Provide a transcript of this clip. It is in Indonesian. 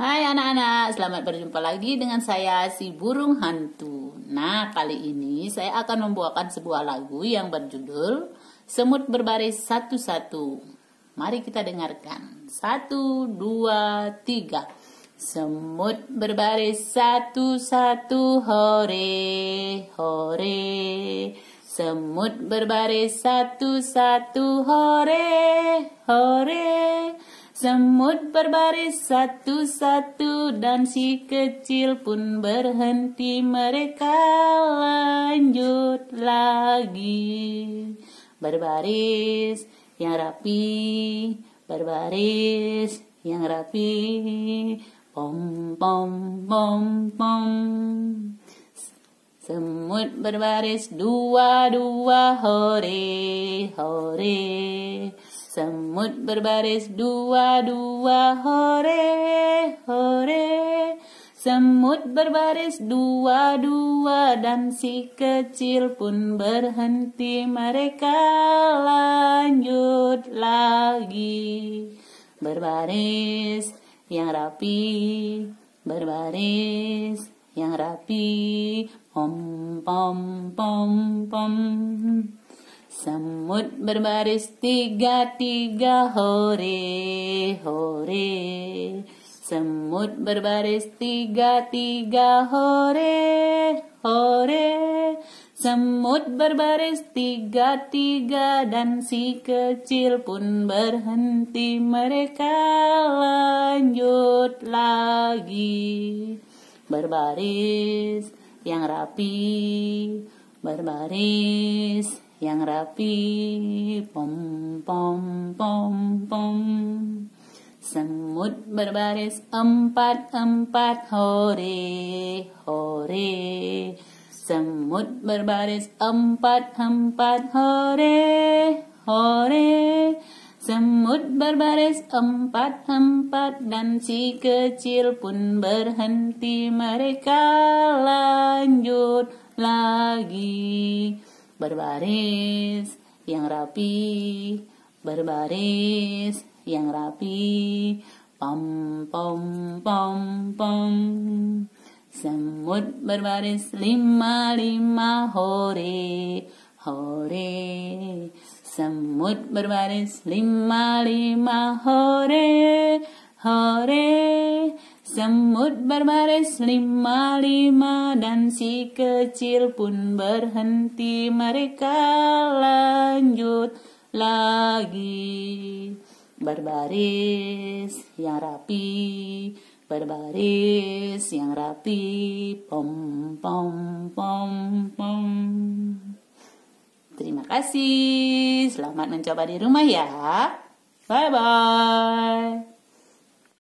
Hai anak-anak, selamat berjumpa lagi dengan saya si burung hantu. Nah, kali ini saya akan membawakan sebuah lagu yang berjudul Semut Berbaris Satu-Satu. Mari kita dengarkan. Satu, dua, tiga. Semut berbaris satu-satu hore, hore. Semut berbaris satu-satu hore, hore. Semut berbaris satu-satu dan si kecil pun berhenti mereka lanjut lagi Berbaris yang rapi, berbaris yang rapi Pom pom pom pom semut berbaris dua-dua hore hore semut berbaris dua-dua hore hore semut berbaris dua-dua dan si kecil pun berhenti mereka lanjut lagi berbaris yang rapi berbaris yang rapi pom pom pom pom semut berbaris tiga tiga hore hore semut berbaris tiga tiga hore hore semut berbaris tiga tiga dan si kecil pun berhenti mereka lanjut lagi berbaris yang rapi berbaris yang rapi pom pom pom pom semut berbaris empat empat hore hore semut berbaris empat empat hore hore Semut berbaris empat-empat dan si kecil pun berhenti mereka lanjut lagi berbaris yang rapi berbaris yang rapi pom pom pom pom semut berbaris lima lima hore hore semut berbaris lima lima hore hore semut berbaris lima lima dan si kecil pun berhenti mereka lanjut lagi berbaris yang rapi berbaris yang rapi pom pom pom pom Terima kasih. Selamat mencoba di rumah ya. Bye bye.